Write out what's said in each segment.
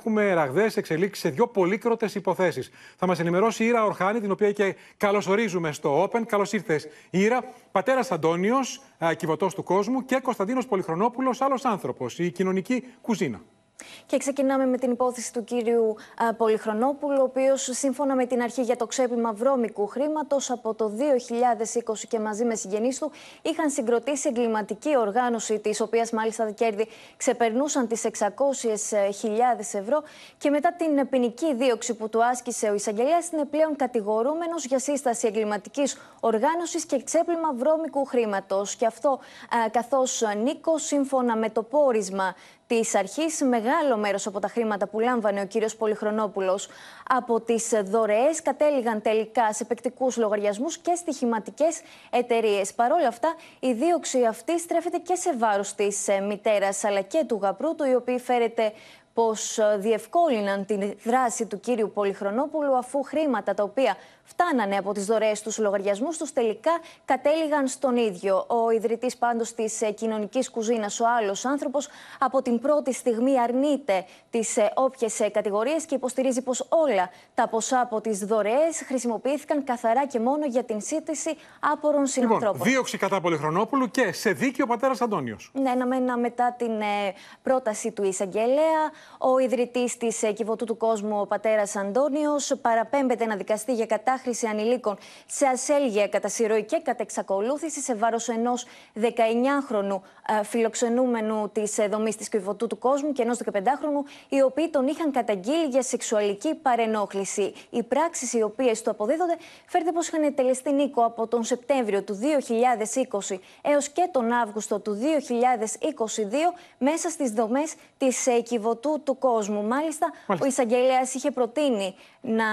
Έχουμε ραγδαίες εξελίξεις σε δύο πολύκροτες υποθέσεις. Θα μας ενημερώσει η Ήρα Ορχάνη, την οποία και καλωσορίζουμε στο Open. Καλώς ήρθες, Ήρα. Πατέρας Αντώνιος, κυβωτός του κόσμου και Κωνσταντίνος Πολυχρονόπουλος, άλλος άνθρωπος, η κοινωνική κουζίνα. Και ξεκινάμε με την υπόθεση του κύριου Πολυχρονόπουλου, ο οποίος σύμφωνα με την αρχή για το ξέπημα βρώμικου χρήματος από το 2020 και μαζί με συγγενείς του είχαν συγκροτήσει εγκληματική οργάνωση, της οποίας μάλιστα τα κέρδη ξεπερνούσαν τις 600.000 ευρώ. Και μετά την ποινική δίωξη που του άσκησε ο εισαγγελέας, είναι πλέον κατηγορούμενος για σύσταση εγκληματικής οργάνωσης και ξέπλυμα βρώμικου χρήματος. Και αυτό καθώς Νίκος, σύμφωνα με το πόρισμα της αρχής, μεγάλο μέρος από τα χρήματα που λάμβανε ο κύριος Πολυχρονόπουλος από τις δωρεές κατέληγαν τελικά σε επεκτικούς λογαριασμούς και στοιχηματικές εταιρείες. Παρ' όλα αυτά, η δίωξη αυτή στρέφεται και σε βάρος της ε, μητέρας αλλά και του γαπρού του, η οποία φέρεται πως ε, διευκόλυναν την δράση του κύριου Πολυχρονόπουλου αφού χρήματα τα οποία φτάνανε από τις δωρεές του λογαριασμου τους τελικά κατέληγαν στον ίδιο. Ο ιδρυτής πάντως της ε, κοινωνικής κουζίνας, ο άλλος άνθρωπος, από την πρώτη στιγμή αρνείται τις ε, όποιες κατηγορίες και υποστηρίζει πως όλα τα ποσά από τις δωρεές χρησιμοποιήθηκαν καθαρά και μόνο για την σύντηση άπορων λοιπόν, συνανθρώπων. Λοιπόν, δίωξη κατά Πολυχρονόπουλου και σε δίκαιο ο πατέρας Αντώνιος. Ναι, ένα μετά την πρόταση του εισαγγελέα ο ιδρυτής της ε, Κιβωτού του Κόσμου, ο πατέρας Αντώνιος, παραπέμπεται να δικαστεί για κατάχρηση ανηλίκων σε ασέλγεια κατά συρροή και κατά εξακολούθηση σε βάρος ενός 19χρονου ε, φιλοξενούμενου της ε, δομής της Κιβωτού του Κόσμου και ενός 15χρονου, οι οποίοι τον είχαν καταγγείλει για σεξουαλική παρενόχληση. Οι πράξεις οι οποίες του αποδίδονται φέρεται πω είχαν τελεστεί Νίκο από τον Σεπτέμβριο του 2020 έως και τον Αύγουστο του 2022 μέσα στις δομές της Κιβωτού του κόσμου. Μάλιστα, ο εισαγγελέας είχε προτείνει να,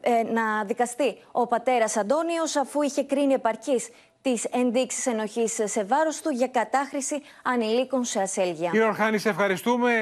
ε, να δικαστεί ο πατέρας Αντώνιος, αφού είχε κρίνει επαρκής τις ενδείξεις ενοχής σε βάρος του για κατάχρηση ανηλίκων σε ασέλγια. Κύριε Ορχάνη, ευχαριστούμε.